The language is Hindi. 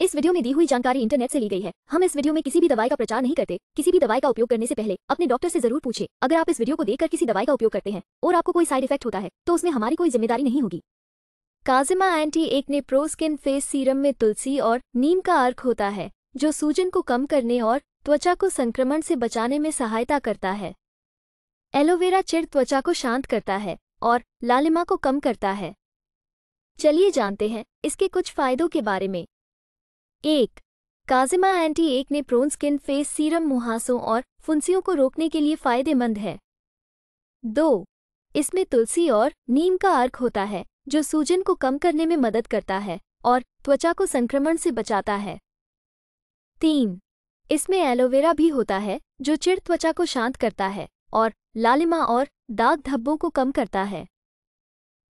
इस वीडियो में दी हुई जानकारी इंटरनेट से ली गई है हम इस वीडियो में किसी भी दवाई का प्रचार नहीं करते किसी भी दवाई का उपयोग करने से पहले अपने डॉक्टर से जरूर पूछे अगर आप इस वीडियो को देखकर किसी दवाई का उपयोग करते हैं और आपको कोई साइड इफेक्ट होता है तो उसमें हमारी कोई जिम्मेदारी नहीं होगी काजिमा एंटी एक ने प्रोस्किन फेस सीरम में तुलसी और नीम का अर्क होता है जो सूजन को कम करने और त्वचा को संक्रमण से बचाने में सहायता करता है एलोवेरा चिड़ त्वचा को शांत करता है और लालिमा को कम करता है चलिए जानते हैं इसके कुछ फायदों के बारे में एक Kajima anti acne prone skin face serum मुहासों और फुंसियों को रोकने के लिए फायदेमंद है दो इसमें तुलसी और नीम का अर्क होता है जो सूजन को कम करने में मदद करता है और त्वचा को संक्रमण से बचाता है तीन इसमें एलोवेरा भी होता है जो चिड़ त्वचा को शांत करता है और लालिमा और दाग धब्बों को कम करता है